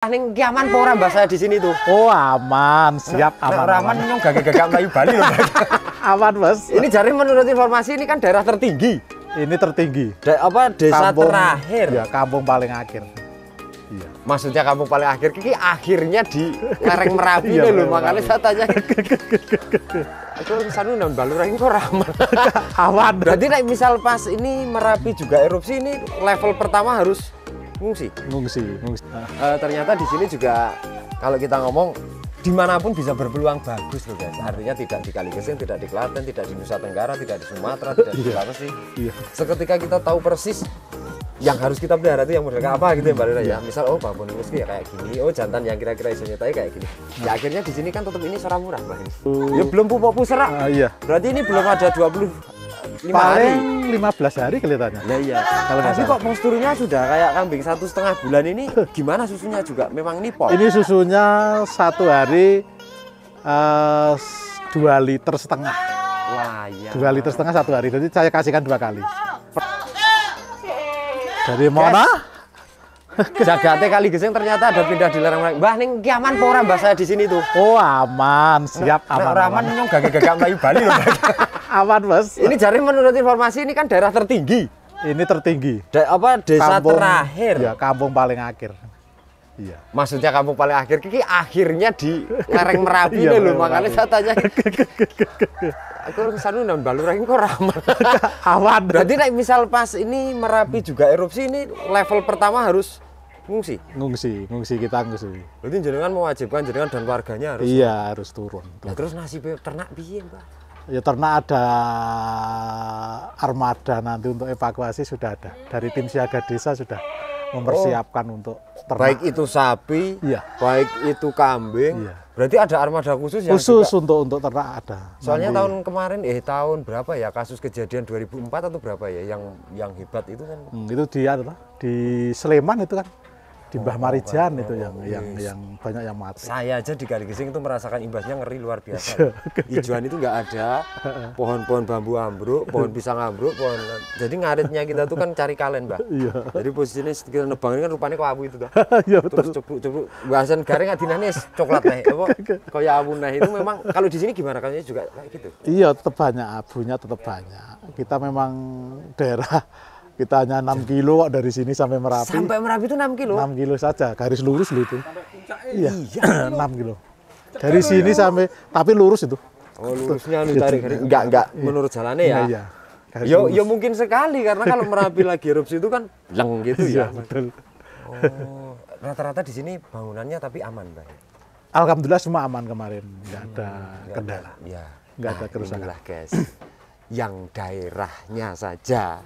Aning kiaman po ora mbah saya di sini tuh. Oh, aman, siap aman. Nah, aman nyong gak gak Melayu Bali loh. aman, Mas. Ini jari menurut informasi ini kan daerah tertinggi. Ini tertinggi. Da apa desa kampung, terakhir? Ya, kampung paling akhir. Iya. Maksudnya kampung paling akhir kiki akhirnya di lereng Merapi iya, loh, makanya saya tanya. Itu sana nang balur ini kok ramah. Awan. Berarti naik misal pas ini Merapi juga erupsi ini level pertama harus ngungsi ngungsi ngungsi uh, eh, ternyata di sini juga kalau kita ngomong dimanapun bisa berpeluang bagus loh guys artinya tidak di Kaligesing, tidak di Klaten, tidak di Nusa Tenggara, tidak di Sumatera, tidak di iya. Sulawesi Iya. seketika kita tahu persis yang harus kita pelihara itu yang model apa gitu ya Mbak Lira ya iya. misal oh babon Bonus ya kayak gini oh jantan yang kira-kira isinya tadi kayak gini ya iya. akhirnya di sini kan tetap ini serah murah Mbak uh. ya belum pupuk serak uh, ah, iya. berarti ini belum ada 20 5 paling lima belas hari kelihatannya. Ya, iya. Kalau Tapi kok posturnya sudah kayak kambing satu setengah bulan ini gimana susunya juga? Memang ini nipol. Ini susunya satu hari uh, liter setengah. Wah, iya. Dua liter setengah satu hari. Jadi saya kasihkan dua kali. Dari mana? Yes. Jagate kali gesing ternyata ada pindah di lereng Mbah ning ki aman po ora Mbah saya di sini tuh? Oh, aman. Siap aman. Nek aman nyong gage gagak Melayu Bali loh. aman, Mas. Ini jari menurut informasi ini kan daerah tertinggi. Ini tertinggi. Da apa desa kampung, terakhir? Ya, kampung paling akhir. Iya. Maksudnya kampung paling akhir kiki akhirnya di lereng Merapi iya, loh, makanya saya tanya. aku kesana balur Balurang kok ramah. Awan. Berarti naik misal pas ini Merapi juga erupsi ini level pertama harus ngungsi ngungsi ngungsi kita ngungsi berarti jenengan mewajibkan jenengan dan warganya harus iya turun. harus turun, turun. terus nasib ternak piye pak ya ternak ada armada nanti untuk evakuasi sudah ada dari tim siaga desa sudah mempersiapkan oh. untuk ternak. baik itu sapi iya. baik itu kambing iya. berarti ada armada khusus yang khusus juga... untuk untuk ternak ada soalnya nanti... tahun kemarin eh tahun berapa ya kasus kejadian 2004 atau berapa ya yang yang hebat itu kan hmm, itu dia adalah di Sleman itu kan di Mbah Marijan oh, itu yang oh, yang yes. yang banyak yang mati. Saya aja di Kali Gesing itu merasakan imbasnya ngeri luar biasa. Iya, Ijuan itu nggak ada, pohon-pohon bambu ambruk, pohon pisang ambruk, pohon jadi ngaritnya kita tuh kan cari kalen, Mbak. Iya. Jadi posisinya kita nebang ini kan rupanya kok abu itu dah. Iya Terus cukup-cukup bahasan garing adinanis coklat nih. Apa kayak abu nah itu memang kalau di sini gimana kalian juga kayak gitu. Iya, tetap banyak abunya tetap banyak. Kita memang daerah kita hanya 6 kilo dari sini sampai Merapi. Sampai Merapi itu 6 kilo? 6 kilo saja, garis lurus loh itu. Sampai iya, iya 6 kilo. Dari ya. sini sampai, tapi lurus itu. Oh lurusnya lu cari garis. Enggak, enggak. Iya. Menurut jalannya iya, ya? Iya, iya. Yo, mungkin sekali karena kalau Merapi lagi erupsi itu kan leng gitu iya, ya. Iya, betul. Oh, rata-rata di sini bangunannya tapi aman, Pak. Alhamdulillah semua aman kemarin, Gak hmm, ada kendala. Iya. Nggak ada kerusakan. yang daerahnya saja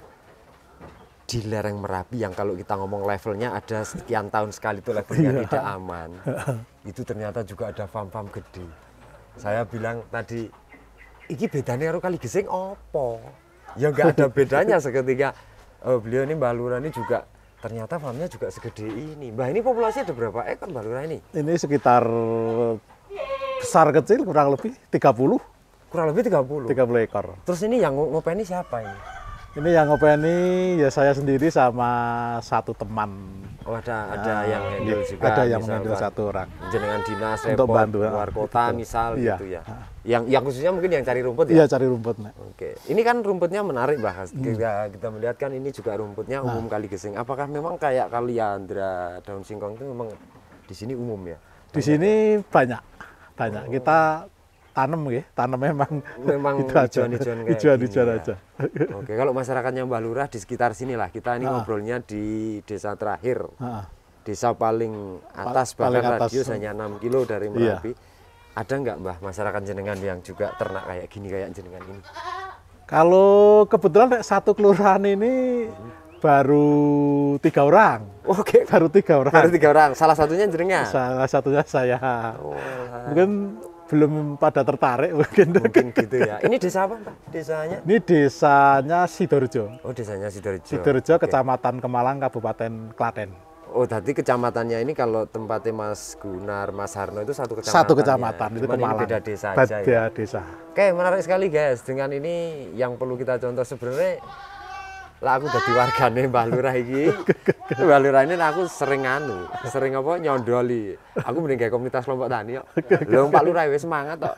di lereng Merapi yang kalau kita ngomong levelnya ada sekian tahun sekali itu levelnya yeah. tidak aman. itu ternyata juga ada farm-farm gede. Saya bilang tadi, ini bedanya harus kali gising opo? Ya nggak ada bedanya seketika oh, beliau ini Mbak Lura ini juga ternyata farmnya juga segede ini. Mbak ini populasi ada berapa ekor Mbak Lura ini? Ini sekitar besar kecil kurang lebih 30. Kurang lebih 30? 30 ekor. Terus ini yang ngopeni siapa ini? Ini yang ngopeni ya saya sendiri sama satu teman. Oh ada nah, ada yang handle iya, juga. Ada yang handle satu orang. Jenengan dinas untuk repot, bantu ah, luar kota betul. misal iya. gitu ya. Ah. Yang yang khususnya mungkin yang cari rumput ya. Iya cari rumput. Oke. Ini kan rumputnya menarik bahas. Hmm. Kita, kita melihat kan ini juga rumputnya nah. umum kali gesing. Apakah memang kayak kaliandra daun singkong itu memang di sini umum ya? Di sini banyak banyak. Oh. Kita tanam ya, tanam memang. Memang itu hijauan hijauan aja. Hijauan hijauan ya. aja. Oke, kalau masyarakatnya Mbah Lurah di sekitar sini lah, kita ini ah. ngobrolnya di desa terakhir. Ah. Desa paling atas paling bahkan atas. radius hanya 6 kilo dari Merapi. Iya. Ada nggak Mbah masyarakat jenengan yang juga ternak kayak gini kayak jenengan ini? Kalau kebetulan satu kelurahan ini baru tiga orang. Oke. Baru tiga orang. Baru tiga orang. Salah satunya jenengan. Salah satunya saya. Oh, Mungkin belum pada tertarik mungkin. Mungkin gitu ya. Ini desa apa, Pak? Desanya? Ini desanya Sidorjo. Oh, desanya Sidorjo. Sidorjo okay. Kecamatan Kemalang, Kabupaten Klaten. Oh, tadi kecamatannya ini kalau tempatnya Mas Gunar, Mas Harno itu satu kecamatan. Satu ya? kecamatan ya. itu Cuman Kemalang. Ini beda desa aja beda ya. desa. Oke, menarik sekali guys. Dengan ini yang perlu kita contoh sebenarnya lah aku udah wargane Mbah Lurah ini Mbah Lurah ini aku sering anu, sering apa nyondoli. Aku mending kayak komunitas kelompok tani kok. Lho Pak Lurah ini semangat toh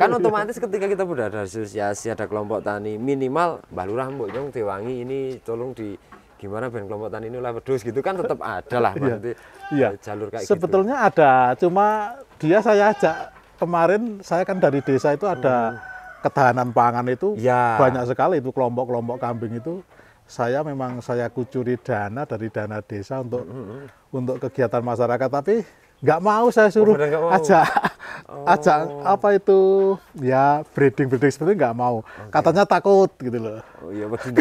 Kan otomatis ketika kita sudah ada asosiasi, ada kelompok tani, minimal Mbah Lurah mbok nyong diwangi ini tolong di gimana band kelompok tani ini lah pedus gitu kan tetap ada lah nanti iya. iya. Eh, jalur kayak gitu. sebetulnya ada cuma dia saya ajak kemarin saya kan dari desa itu ada hmm. ketahanan pangan itu ya. banyak sekali itu kelompok-kelompok kambing itu saya memang saya kucuri dana dari dana desa untuk hmm. untuk kegiatan masyarakat tapi nggak mau saya oh, suruh oh, aja oh. ajak apa itu ya breeding breeding seperti nggak mau okay. katanya takut gitu loh oh iya rugi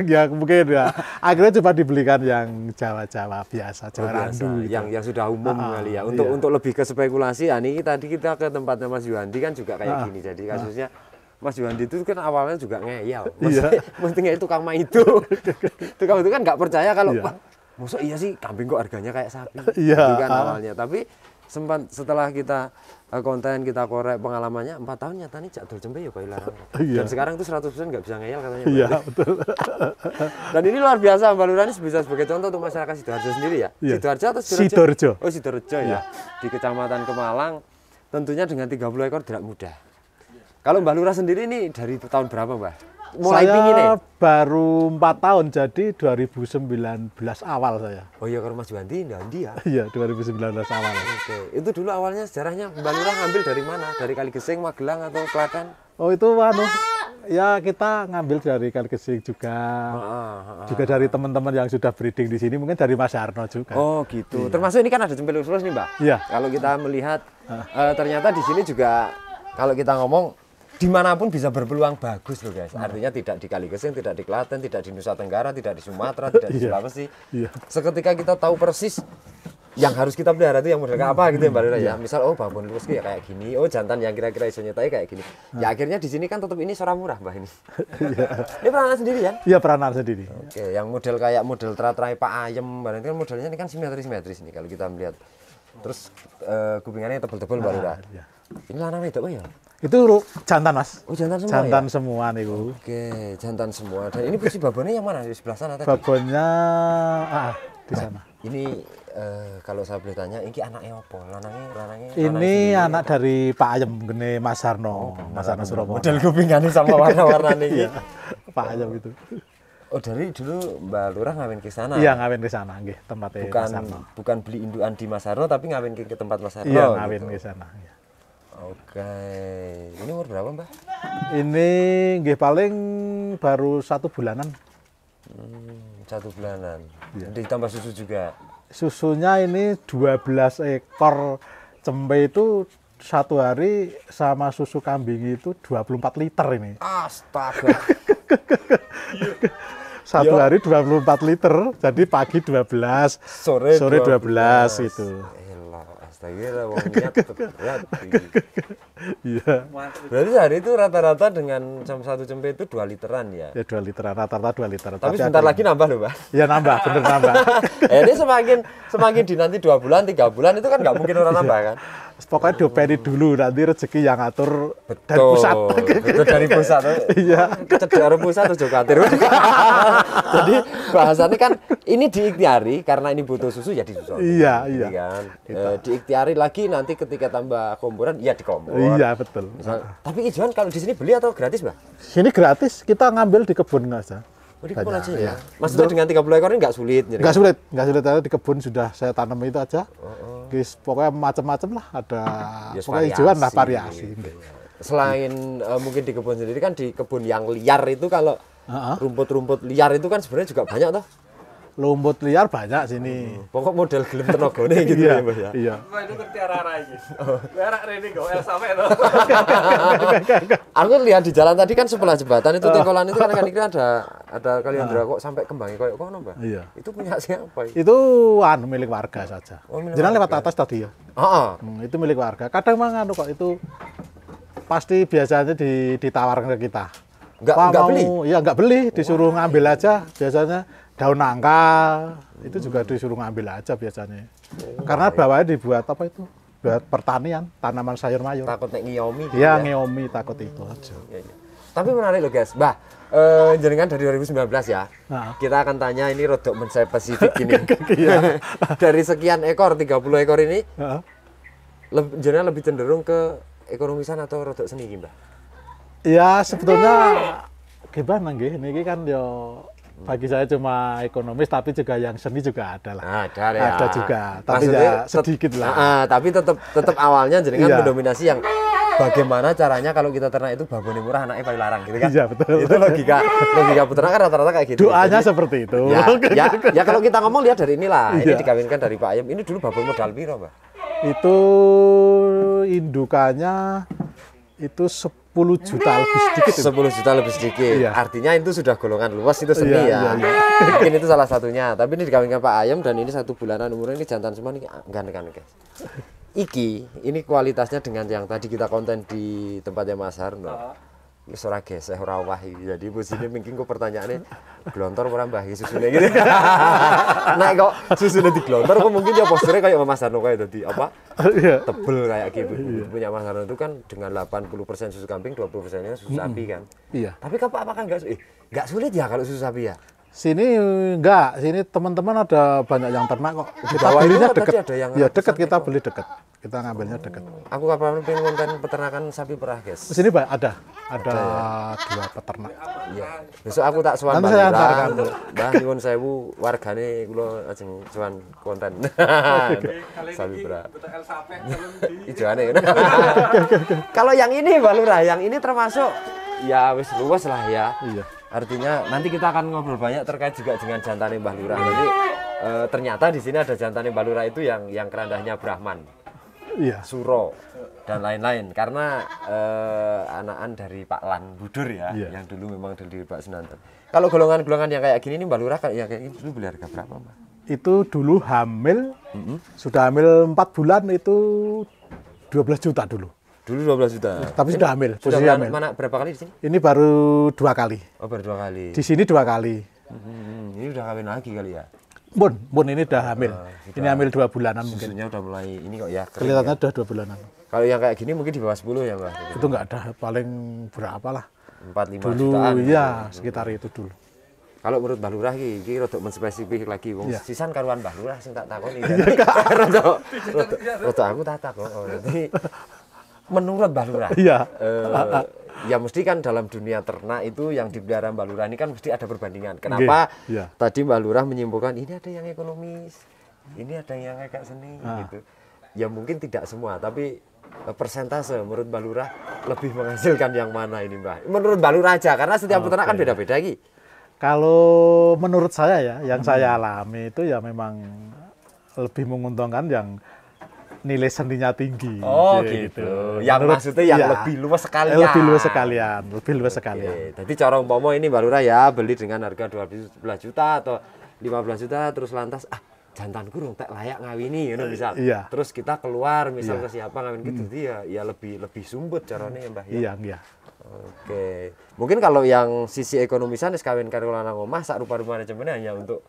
ya. ya mungkin ya akhirnya coba dibelikan yang jawa oh, jawa biasa jawa oh, randu gitu. yang yang sudah umum uh, kali ya ah, untuk iya. untuk lebih ke spekulasi ya nih tadi kita ke tempatnya mas Yuandi kan juga kayak uh, gini jadi kasusnya uh Mas Yuhandi itu kan awalnya juga ngeyel. mesti iya. Mestinya tukang mah itu. tukang itu kan nggak percaya kalau yeah. Iya. maksud iya sih kambing kok harganya kayak sapi. Iya. Yeah. Gitu kan ah. awalnya. Tapi sempat setelah kita eh, konten kita korek pengalamannya empat tahun nih jadul jembe ya kok hilang. Iya. Dan sekarang itu 100% nggak bisa ngeyel katanya. Iya, betul. Dan ini luar biasa Mbak Luranis bisa sebagai contoh untuk masyarakat Sidoarjo sendiri ya. Iya. Sidoarjo atau Sidoarjo? Sidoarjo. Oh, Sidoarjo ya. Iya. Di Kecamatan Kemalang tentunya dengan 30 ekor tidak mudah. Kalau Mbak Lurah sendiri ini dari tahun berapa, Mbah? Mulai saya ini. baru 4 tahun, jadi 2019 awal saya. Oh iya, kalau Mas Juwanti, Dandi ya? Iya, 2019 awal. Oke, itu dulu awalnya sejarahnya Mbak Lurah ngambil dari mana? Dari Kali Kaligesing, Magelang, atau Klaten? Oh itu, anu, ya kita ngambil dari Kali Kalgesik juga. Ah, ah, ah, juga dari teman-teman yang sudah breeding di sini, mungkin dari Mas Arno juga. Oh gitu. Iya. Termasuk ini kan ada cempil usus nih, Mbah? Iya. Kalau kita melihat uh, ternyata di sini juga kalau kita ngomong dimanapun bisa berpeluang bagus loh guys. Nah. Artinya tidak di Kaligesing, tidak di Klaten, tidak di Nusa Tenggara, tidak di Sumatera, tidak di iya. Sulawesi. Yeah. Seketika kita tahu persis yang harus kita pelihara itu yang model apa gitu ya Mbak Luna ya. Iya. Misal oh babon lurus ya kayak gini, oh jantan yang kira-kira iso nyetai kayak gini. Nah. Ya akhirnya di sini kan tetap ini seorang murah Mbak ini. Iya. ini peranan sendiri ya? Iya peranan sendiri. Oke, yang model kayak model teratrai Pak Ayem Mbak ini kan modelnya ini kan simetris-simetris nih kalau kita melihat. Terus uh, eh, kupingannya tebel-tebel Mbak Luna. Ini lanang oh ya? Itu jantan, Mas. Oh, jantan semua. Jantan ya? semua bu Oke, jantan semua. Dan ini posisi babonnya yang mana? Di sebelah sana tadi. Babonnya ah, di sana. Nah, ini uh, kalau saya boleh tanya, ini anaknya apa? Lanangnya, lanangnya. Ini ya? anak dari Pak Ayem gene Mas sarno oh, Mas sarno Surabaya. Model kupingane sama warna-warna ya. Pak Ayem itu. Oh dari dulu Mbak Lurah ngawin ke sana? Iya ngawin ke sana, gitu tempatnya bukan, Mas Arno. Bukan beli indukan di Mas Arno, tapi ngawin ke, tempat Mas Arno. Iya gitu. ngawin gitu. ke sana. Ya. Oke. Ini umur berapa, Mbah? Ini nggih paling baru satu bulanan. Hmm, satu bulanan. Ya. Ditambah susu juga. Susunya ini 12 ekor cembe itu satu hari sama susu kambing itu 24 liter ini. Astaga. satu Yo. Iya. hari 24 liter, jadi pagi 12, sore, sore 12, 12 itu. Astagfirullah, wong niat berat. Iya. Berarti sehari itu rata-rata dengan jam satu jempe itu dua literan ya? Ya dua literan, rata-rata dua literan. Tapi, Tapi sebentar lagi nambah loh, Pak. Iya nambah, bener nambah. Jadi eh, ini semakin semakin di nanti dua bulan, tiga bulan itu kan nggak mungkin orang nambah kan? pokoknya dopeni dulu nanti rezeki yang ngatur Betul. dari pusat Betul, dari pusat iya cedera pusat terus juga khawatir jadi bahasannya kan ini diiktiari karena ini butuh susu ya disusul iya gitu iya kan? eh, Diiktiari lagi nanti ketika tambah komporan ya dikompor iya betul tapi ijuan kalau di sini beli atau gratis mbak? sini gratis kita ngambil di kebun aja Oh, di kebun aja ya? Iya. Maksudnya dengan 30 ekor ini nggak sulit? Nggak sulit, nggak sulit. Di kebun sudah saya tanam itu aja. Oh, oh strategis, pokoknya macam-macam lah ada yes, pokoknya hijauan lah variasi. Gitu ya. Selain uh, mungkin di kebun sendiri kan di kebun yang liar itu kalau rumput-rumput uh -huh. liar itu kan sebenarnya juga banyak toh lumput liar banyak sini. Hmm. Pokok model gelem tenaga nih gitu ya, Mas ya. Iya. Itu ngerti arah-arah iki. Oh. Arah rene kok el sampe to. Aku lihat di jalan tadi kan sebelah jembatan itu oh. tikolan itu kan kan kira ada ada kaliandra ah. kok sampai kembangnya koyo kono, Mbak. Iya. Itu punya siapa itu? Itu anu milik warga saja. Oh, Jangan lewat atas tadi ya. Heeh. Hmm, itu milik warga. Kadang mang anu kok itu pasti biasanya di, ditawarkan ke kita. Enggak, enggak beli? Iya, enggak beli, disuruh oh, ngambil aja biasanya daun nangka hmm. itu juga disuruh ngambil aja biasanya. Oh, Karena iya. bawahnya dibuat apa itu? Buat pertanian, tanaman sayur mayur. Takut ngiomi gitu iya, ya, ya. ngiomi takut hmm. itu aja. Ya, ya. Tapi menarik loh guys, bah Eh, jaringan dari 2019 ya. Nah. Kita akan tanya ini rodok mencari spesifik ini. Iya. dari sekian ekor, 30 ekor ini, nah. jaringan lebih cenderung ke ekonomisan atau rodok seni, Mbak? Ya sebetulnya gimana nggih ini kan yo bagi saya cuma ekonomis tapi juga yang seni juga ada lah. Ada, ya. ada juga, tapi Maksudnya, ya sedikit lah. Uh, tapi tetap tetap awalnya jadi kan iya. mendominasi yang bagaimana caranya kalau kita ternak itu yang murah anaknya paling larang gitu kan. Iya betul. Itu logika logika peternak kan rata-rata kayak gitu. Doanya Jadi, seperti itu. Ya, gitu ya, kan. ya kalau kita ngomong lihat dari inilah. Iya. Ini dikawinkan dari Pak Ayam. Ini dulu babon modal piro, Mbak? Itu indukannya itu 10 juta lebih sedikit. 10 juta lebih sedikit. Iya. Artinya itu sudah golongan luas itu iya, seni iya, ya. Iya, iya. Mungkin itu salah satunya. Tapi ini dikawinkan Pak Ayam dan ini satu bulanan umurnya ini jantan semua ini ganteng ah, guys. Iki ini kualitasnya dengan yang tadi kita konten di tempatnya Mas Harno. Ah wis ora geseh ora Jadi Jadi sini mungkin gua pertanyaannya, glontor ora mbahi susune gitu. Nek kok susune glontor kok mungkin dia ya posturnya kayak Mas Arno kayak tadi apa? Iya. Tebel kayak gitu. Iya. Punya Mas Arno itu kan dengan 80% susu kambing, 20%-nya susu sapi kan. Iya. Tapi apa apakah enggak eh enggak sulit ya kalau susu sapi ya? sini enggak sini teman-teman ada banyak yang ternak kok ya, kita Bawah belinya dekat ya dekat kita beli dekat kita ngambilnya dekat oh. aku kapan pengen konten peternakan sapi perah guys sini ada ada, ada ya. dua peternak iya besok aku tak suan nanti saya antarkan bang nyuwun sewu wargane gue aja cuman konten sapi perah ijoane kalau yang ini Pak Lurah yang ini termasuk ya wis luas lah ya iya Artinya nanti kita akan ngobrol banyak terkait juga dengan jantan Mbah Lurah. Iya. Jadi e, ternyata di sini ada jantan Mbah Lurah itu yang yang kerandahnya Brahman. Iya. Suro dan lain-lain karena e, eh, anakan dari Pak Lan Budur ya iya. yang dulu memang dari Pak Sunanto. Kalau golongan-golongan yang kayak gini nih, Mbah Lurah yang ya kayak gini dulu beli harga berapa, Mbak? Itu dulu hamil, mm -hmm. sudah hamil 4 bulan itu 12 juta dulu. Dulu 12 juta. Tapi sudah hamil, sudah posisi hamil. Mana berapa kali di sini? Ini baru dua kali. Oh, baru dua kali. Di sini dua kali. Hmm, ini udah kawin lagi kali ya. Bun, bun ini udah hamil. Uh, ini hamil dua bulanan mungkin. Susunya udah mulai ini kok ya. Kelihatannya ya? sudah ya. dua bulanan. Kalau yang kayak gini mungkin di bawah 10 ya, Mbak. Itu nggak ada paling berapa lah. 4 5 dulu, jutaan. Gitu. Iya, kan. sekitar itu dulu. Kalau menurut Mbah Lurah iki iki rada menspesifik lagi wong ya. sisan karuan Mbah Lurah sing tak takoni. Iya, rada rada aku tak takon. Dadi oh, menurut Mbak Lura. Iya. Eh, ya mesti kan dalam dunia ternak itu yang di biara Mbak Lura ini kan mesti ada perbandingan. Kenapa okay. Iya. tadi Mbak Lura menyimpulkan ini ada yang ekonomis, ini ada yang agak seni ah. gitu. Ya mungkin tidak semua, tapi eh, persentase menurut Mbak Lura lebih menghasilkan yang mana ini Mbak? Menurut Mbak Lura aja karena setiap okay. peternak kan beda-beda lagi. Kalau menurut saya ya, yang hmm. saya alami itu ya memang lebih menguntungkan yang nilai seninya tinggi. Oh gitu. gitu. Yang Menurut, maksudnya yang ya, lebih luas sekalian. Lebih luas sekalian, lebih luas okay. sekalian. Jadi cara umpama ini baru ya beli dengan harga 12 juta atau 15 juta terus lantas ah jantan kurung tak layak ngawini you know, misal. Iya. Terus kita keluar misal iya. ke siapa ngawin gitu hmm. dia ya, ya lebih lebih sumbut caranya ya Mbah ya. Iya, iya. Oke. Mungkin kalau yang sisi ekonomisan kawin karo lanang omah sak rupa-rupa manajemennya hanya untuk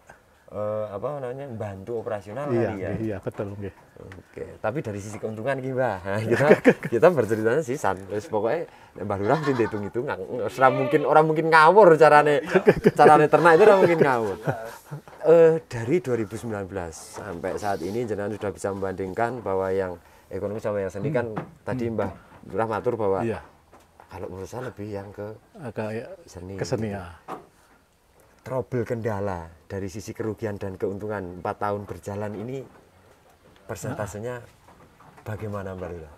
uh, apa namanya bantu operasional iya, kali ya. Iya, betul nggih. Oke, tapi dari sisi keuntungan ki Mbah. Nah, kita kita berceritanya sisan. Wis pokoke Mbah Lurah sing itu hitung ora mungkin orang mungkin ngawur carane carane ternak itu orang mungkin ngawur. Eh dari 2019 sampai saat ini jangan sudah bisa membandingkan bahwa yang ekonomi sama yang seni hmm. kan tadi hmm. Mbah Lurah matur bahwa iya. kalau menurut lebih yang ke Agak, ya, seni. Ke seni gitu. ya. Trouble kendala dari sisi kerugian dan keuntungan empat tahun berjalan ini persentasenya bagaimana Mbak Lila?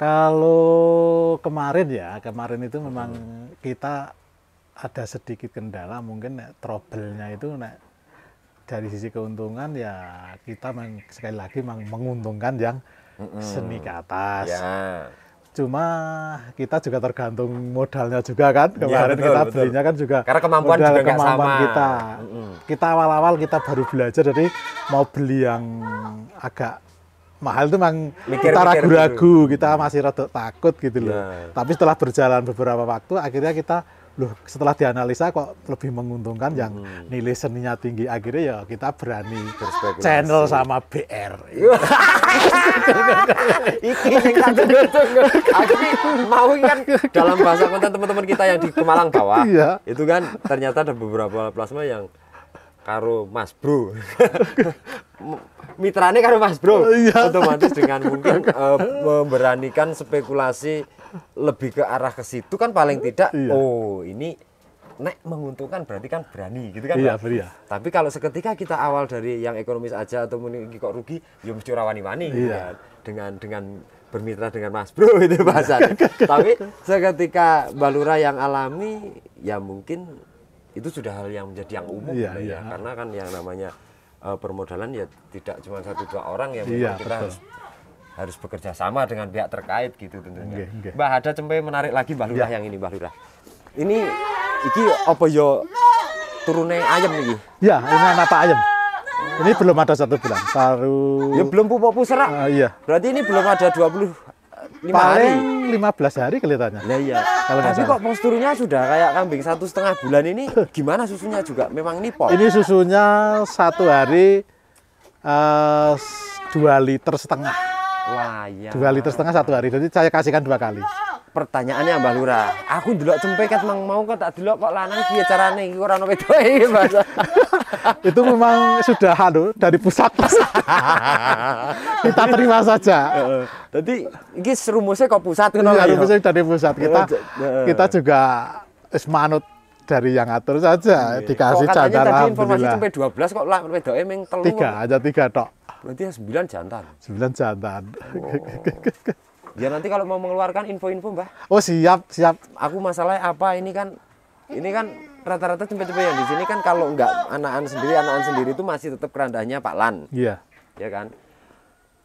Kalau kemarin ya, kemarin itu memang hmm. kita ada sedikit kendala mungkin trouble-nya itu nek dari sisi keuntungan ya kita sekali lagi menguntungkan yang seni ke atas. Yeah. Cuma kita juga tergantung modalnya juga kan. Iya, Kemarin ya, betul, kita betul. belinya kan juga karena kemampuan modal juga kemampuan sama. kita. Kita awal-awal kita baru belajar jadi mau beli yang agak mahal itu memang kita ragu-ragu, kita masih rada takut gitu loh. Iya. Tapi setelah berjalan beberapa waktu akhirnya kita loh setelah dianalisa kok lebih menguntungkan yang hmm. nilai seninya tinggi akhirnya ya kita berani channel sama BR iki aku mau kan dalam bahasa konten teman-teman kita yang di Kemalang bawah iya. itu kan ternyata ada beberapa plasma yang karo Mas Bro mitrane karo Mas Bro iya. otomatis dengan mungkin uh, memberanikan spekulasi lebih ke arah ke situ kan paling iya. tidak iya. oh ini nek menguntungkan berarti kan berani gitu kan iya, iya. tapi kalau seketika kita awal dari yang ekonomis aja atau mungkin kok rugi ya mesti ora wani-wani gitu iya. Kan? dengan dengan bermitra dengan Mas Bro itu bahasa iya. tapi seketika Balura yang alami ya mungkin itu sudah hal yang menjadi yang umum iya, gitu ya iya. karena kan yang namanya uh, permodalan ya tidak cuma satu dua orang yang iya, kita harus harus bekerja sama dengan pihak terkait gitu tentunya. Okay, okay. Mbak ada cempe menarik lagi mbak Lurah yeah. yang ini mbak Lurah. Ini iki apa yo ya turune ayam iki? Ya, ini apa ayam. Ini belum ada satu bulan, baru... Ya belum pupuk pusera? Uh, ah, iya. Berarti ini belum ada 20 5 Paling hari. 15 hari kelihatannya. Nah, iya. Kalau Tapi kok posturnya sudah kayak kambing satu setengah bulan ini, gimana susunya juga? Memang pol. Ini susunya satu hari uh, eh, 2 liter setengah. Wayang. Dua liter setengah satu hari. Jadi saya kasihkan dua kali. Pertanyaannya Mbak Lura, aku dulu cempeket mang mau kok tak dulu kok lanang dia carane iki ora nopo wedoke Itu memang sudah halu iya, dari pusat. kita terima saja. Jadi ini serumusnya kok pusat kan? Iya, serumusnya dari pusat kita. Kita juga semanut dari yang atur saja iya. dikasih jajaran. Kok katanya tadi informasi sampai 12 kok lah wedoke ming Tiga aja tiga tok. Berarti ya 9 jantan. sembilan jantan. Oh. ya nanti kalau mau mengeluarkan info-info, Mbah. Oh, siap, siap. Aku masalahnya apa ini kan ini kan rata-rata cepet-cepet yang di sini kan kalau nggak anak sendiri, anak anak-anak sendiri itu masih tetap kerandanya Pak Lan. Iya. Yeah. Ya kan?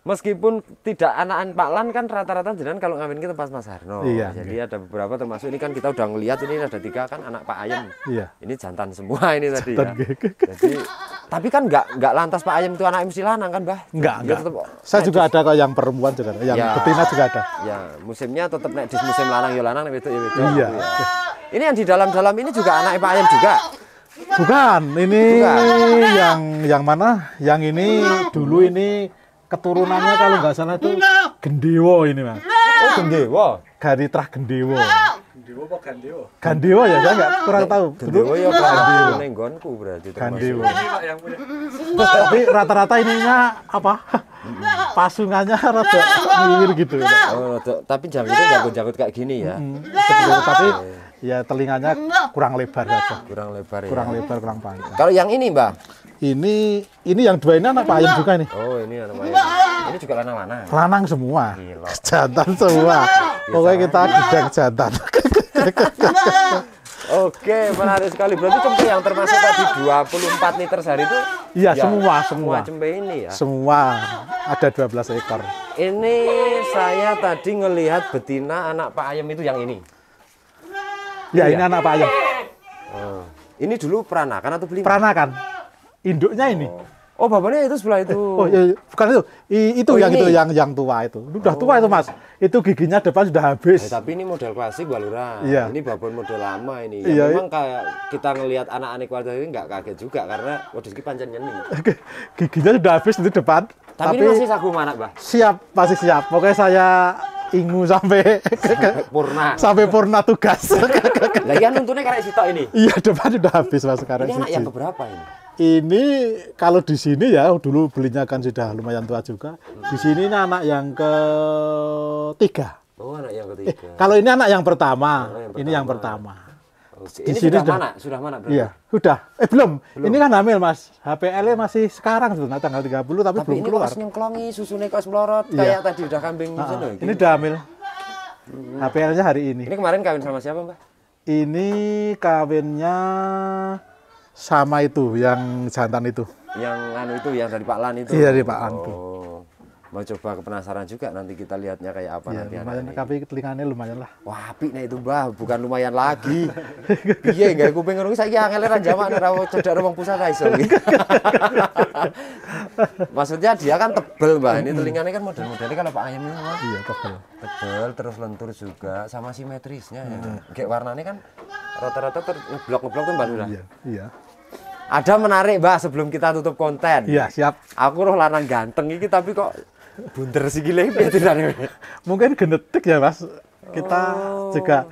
meskipun tidak anak-anak Pak Lan kan rata-rata jenengan kalau ngawin kita pas Mas Harno. Iya. Jadi iya. ada beberapa termasuk ini kan kita udah ngelihat ini ada tiga kan anak Pak Ayam, Iya. Ini jantan semua ini jantan tadi ya. Jadi tapi kan nggak nggak lantas Pak Ayam itu anak MC lanang kan, Bah? Enggak, enggak. Tetap, Saya juga ada kok yang perempuan juga yang ya, betina juga ada. Ya, musimnya tetap naik di musim lanang ya lanang itu ya itu. Iya. Ini yang di dalam-dalam ini juga anak Pak Ayam juga. Bukan, ini Bukan. yang yang mana? Yang ini dulu ini keturunannya kalau nggak salah itu Gendewo ini mas. Oh Gendewo, Garitrah Gendewo. Kandewa apa Gandewa? Gandewa ya, saya nggak kurang tahu. Gandewa ya Pak. Gandewa. Nenggonku berarti Tapi rata-rata ininya apa? Pasungannya rada mirip gitu. Ya. Oh, tapi itu jangkut-jangkut kayak gini ya. Iya. tapi ya telinganya kurang lebar aja. Kurang lebar ya. Kurang lebar, kurang panjang. Kalau yang ini, Mbak? Ini ini yang dua ini anak ayam juga nih. Oh, ini anak ayam. Ini juga lanang-lanang. Lanang semua. Jantan semua. Pokoknya kita gedang jantan. Oke, menarik sekali. Berarti cempe yang termasuk tadi 24 liter sehari itu Iya, ya, semua, semua. Semua ini ya. Semua. Ada 12 ekor. Ini saya tadi ngelihat betina anak Pak Ayam itu yang ini. Ya, ini, iya. ini anak Pak Ayam. Oh. Ini dulu peranakan atau beli? Peranakan. Induknya ini. Oh. Oh bapaknya itu sebelah itu. Oh iya, iya. bukan itu. I, itu oh, yang ini? itu yang yang tua itu. sudah oh. tua itu oh. mas. Itu giginya depan sudah habis. Eh, tapi ini model klasik baluran. Iya. Ini babon model lama ini. Iya, ya, iya. Memang kayak kita ngelihat anak-anak keluarga ini nggak kaget juga karena waduh ini pancen nyening. giginya sudah habis itu depan. Tapi, tapi ini masih sagu mana, bah. Siap, masih siap. Pokoknya saya ingu sampai sampai purna sampai purna tugas Lagian untungnya karena sitok ini iya depan sudah habis mas sekarang ini anak yang keberapa ini ini kalau di sini ya dulu belinya kan sudah lumayan tua juga. Di sini ini anak yang ketiga. Oh, anak yang eh, ketiga. Eh, kalau ini anak yang pertama. Oh, yang pertama. Ini yang pertama. Oh, di ini sini sudah, sudah mana? Sudah mana? Iya, sudah. Eh belum. belum. Ini kan hamil, Mas. HPL masih sekarang sebenarnya tanggal 30 tapi, tapi belum ini keluar. Ini nyengklongi susunya kok melorot iya. kayak tadi udah kambing uh -uh. Ini gitu. udah hamil. Hmm. HPL-nya hari ini. Ini kemarin kawin sama siapa, Mbak? Ini kawinnya sama itu yang jantan itu. Yang anu itu yang dari Pak Lan itu. Iya dari Pak Lan oh. Mau coba kepenasaran juga nanti kita lihatnya kayak apa ya, nanti lumayan, anak tapi telingannya lumayan lah. Wah, api nih itu, bah bukan lumayan lagi. iya enggak kuping ngono saya angeleran jaman ora cedak rumah pusat guys Maksudnya dia kan tebel, mbak Ini telinganya kan model-modelnya kalau Pak Ayam ini. Iya, tebel. Tebel terus lentur juga sama simetrisnya. Hmm. Ya. Kayak warnanya kan rata-rata ter blok kan baru lah Iya, iya. Ada menarik, Mbak, sebelum kita tutup konten. Iya, siap. Aku roh lanang ganteng iki tapi kok bunter bunder sikile Mungkin genetik ya, Mas. Kita oh. juga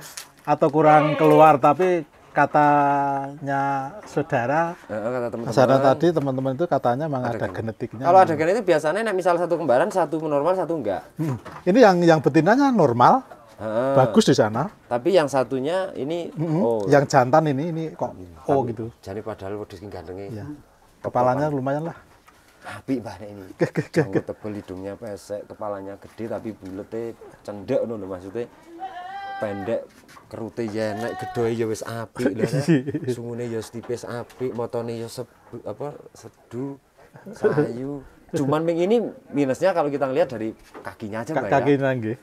atau kurang keluar tapi katanya saudara kata teman -teman. saudara tadi teman-teman itu katanya memang ada, ada genetiknya kalau ada genetik biasanya misalnya satu kembaran satu normal satu enggak hmm. ini yang yang betinanya normal Ha. Bagus di sana. Tapi yang satunya ini mm -hmm. oh. Yang jantan ini ini kok Tapi, oh gitu. Jadi padahal udah sing gandenge. Ya. Kepalanya lumayan lah. Api bah ini. Janggut tebel hidungnya pesek, kepalanya gede tapi bulete cendek ngono maksudnya pendek kerute ya enak gedoe ya wis api lho ya. sungune ya tipis api motone ya apa sedu sayu cuman ini minusnya kalau kita lihat dari kakinya aja K ya. kakinya nggih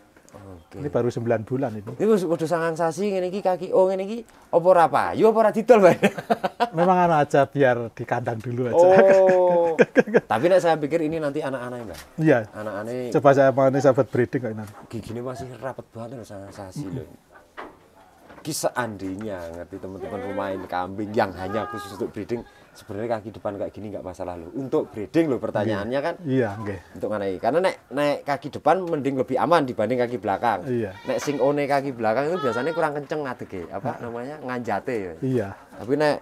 ini baru sembilan bulan ini. udah sangat sangang sasi ngene iki kaki oh ngene opor apa ora payu apa ora didol, Memang anak aja biar di kandang dulu aja. Oh. Tapi nek saya pikir ini nanti anak-anak, Mbak. Iya. Anak-anak. Coba saya mangane sahabat breeding kok nanti. Giginya masih rapat banget loh sangang sasi loh. Kisah andinya ngerti teman-teman rumahin kambing yang hanya khusus untuk breeding sebenarnya kaki depan kayak gini nggak masalah loh untuk breeding lo pertanyaannya iya. kan iya okay. untuk naik karena naik naik kaki depan mending lebih aman dibanding kaki belakang iya naik sing one kaki belakang itu biasanya kurang kenceng ngadege apa nah. namanya nganjate ya iya tapi naik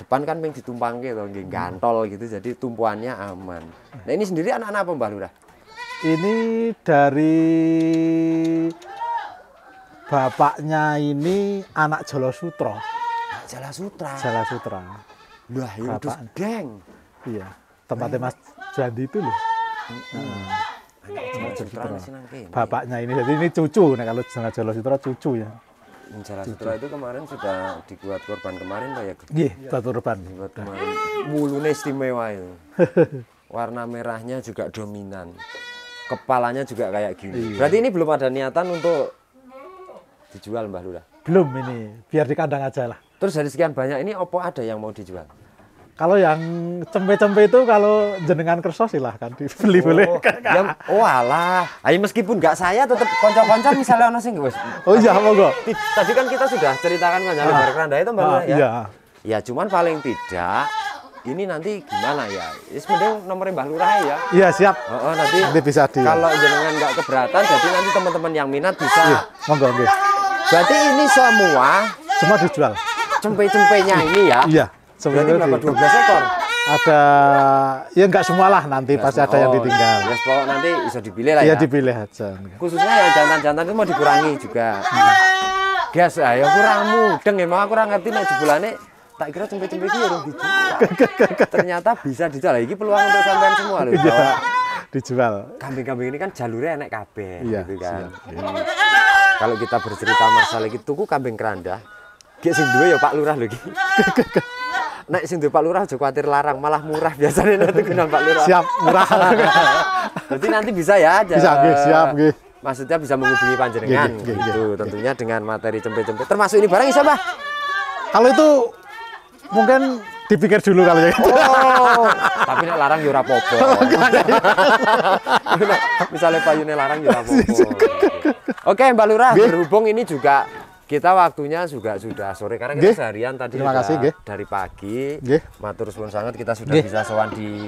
depan kan pengen ditumpang gitu hmm. gantol gitu jadi tumpuannya aman nah ini sendiri anak-anak apa mbak lurah ini dari bapaknya ini anak Jalasutra. Jalasutra. Jalasutra. Wah, ya geng. Iya. Tempatnya Mas Jandi itu loh. Hmm. Bapaknya ini, jadi ini cucu. Nah kalau Jengah Jalo sutra cucu ya. Jengah sutra itu kemarin sudah dibuat korban kemarin Pak ya? Iya, buat korban. Buat kemarin. Mulune istimewa itu. Warna merahnya juga dominan. Kepalanya juga kayak gini. Iya. Berarti ini belum ada niatan untuk dijual Mbah Lurah? Belum ini, biar di kandang aja lah. Terus dari sekian banyak ini opo ada yang mau dijual? Kalau yang cempe-cempe itu kalau jenengan kerso silahkan dibeli oh, boleh. oh alah. Ayo meskipun nggak saya tetap konco-konco misalnya ono sing wis. Oh iya monggo. Tadi kan kita sudah ceritakan kan jalan ah. bareng keranda itu Mbak ah, ya. Iya. Ya cuman paling tidak ini nanti gimana ya? Is mending nomornya Mbah Lurah ya. Iya, siap. Oh, nanti, nanti bisa di. Kalau jenengan nggak keberatan jadi nanti teman-teman yang minat bisa. Iya, monggo nggih. Berarti ini semua semua dijual. Cempe-cempenya ini ya. Iya sebenarnya berapa 12 ekor? Ada ya enggak semualah nanti enggak pasti semua. ada yang ditinggal. Ya yes, pokok nanti bisa dipilih lah iya, ya. Iya dipilih aja. Khususnya yang jantan-jantan itu mau dikurangi juga. Gas hmm. Ya, ayo kurangmu, mudeng, emang ya, aku kurang ngerti bulan ini tak kira cempe-cempe itu ya, orang dijual. Ternyata bisa dijual. lagi peluang untuk sampean semua loh. Iya. Dijual. Kambing-kambing ini kan jalurnya enak kabeh iya, gitu kan. Iya. Kalau kita bercerita masalah itu tuku kambing keranda, Gak sih dua ya Pak Lurah lagi. naik sing Pak Lurah aja khawatir larang, malah murah biasanya nanti guna Pak Lurah. Siap, murah. Berarti nanti bisa ya aja. Bisa, gih, siap gih. Maksudnya bisa menghubungi panjenengan gih, gih, gitu, gih, tentunya dengan materi cempe-cempe. Termasuk ini barang siapa? Ya, kalau itu mungkin dipikir dulu kalau ya. Oh, tapi nek larang yo ya ora apa-apa. Misalnya payune larang yo ya ora apa-apa. Oke, Mbak Lurah, berhubung ini juga kita waktunya juga sudah sore karena kita Gih. seharian tadi Terima kasih, Gih. dari pagi Gih. matur suwun sangat kita sudah Gih. bisa sowan di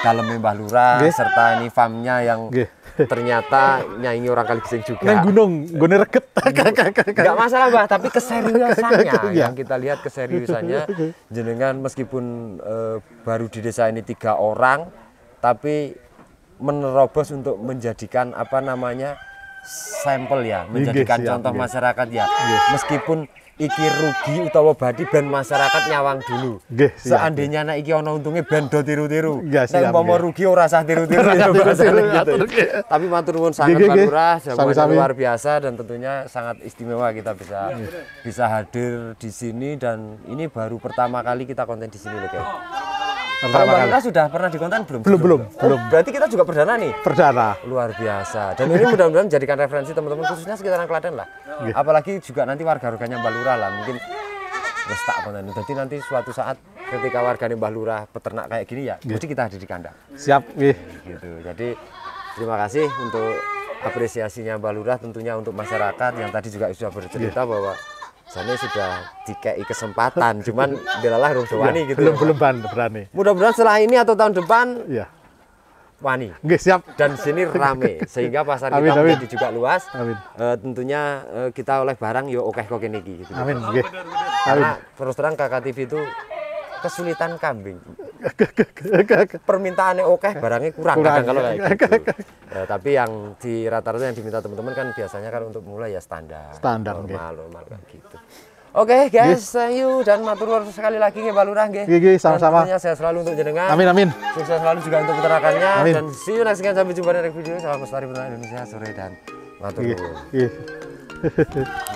dalam Mbah Lurah serta ini farmnya yang Gih. ternyata nyanyi orang kali gising juga Neng gunung gunung reket nggak masalah Mbah tapi keseriusannya yang kita lihat keseriusannya jenengan meskipun e, baru di desa ini tiga orang tapi menerobos untuk menjadikan apa namanya sampel ya menjadikan yes, contoh yes. masyarakat ya yes. meskipun iki rugi utawa badi ben masyarakat nyawang dulu yes, seandainya yes. iki ono untungnya ben do tiru-tiru yes, nek mau rugi ora sah tiru-tiru ya, tapi matur pun sangat Pak Lurah jawabannya luar biasa dan tentunya sangat istimewa kita bisa bisa hadir di sini dan ini baru pertama kali kita konten di sini loh Pertama Bang kita sudah pernah di konten belum? Belum, belum, oh, belum. Berarti kita juga perdana nih. Perdana. Luar biasa. Dan ini mudah-mudahan menjadikan referensi teman-teman khususnya sekitaran Klaten lah. Yeah. Apalagi juga nanti warga-warganya Mbak Lurah lah mungkin wis tak konten. Jadi nanti suatu saat ketika warga Mbah Lurah peternak kayak gini ya, yeah. mesti kita hadir di kandang. Siap, iya. Gitu. Jadi terima kasih untuk apresiasinya Mbak Lurah tentunya untuk masyarakat yang tadi juga sudah bercerita yeah. bahwa Jane sudah dikei kesempatan, cuman lah rum iya, wani ya, gitu. Belum ya. belum berani. Mudah-mudahan setelah ini atau tahun depan ya. wani. Oke, siap. Dan sini rame sehingga pasar amin, kita amin. juga luas. Amin. E, tentunya e, kita oleh barang yo oke, kok ini gitu. Amin, nggih. Karena terus terang KKTV itu kesulitan kambing. Permintaannya oke, barangnya kurang, kurang. kadang kalau kayak gitu. Eh, tapi yang di rata-rata yang diminta teman-teman kan biasanya kan untuk mulai ya standar. Standar normal, okay. normal gitu. Oke okay, guys, yes. thank you dan matur sekali lagi nggih Pak Lurah nggih. sama-sama. saya selalu untuk jenengan. Amin amin. Sukses selalu juga untuk peternakannya amin. dan see you next time sampai jumpa di next video. Salam lestari peternakan Indonesia sore dan matur nuwun.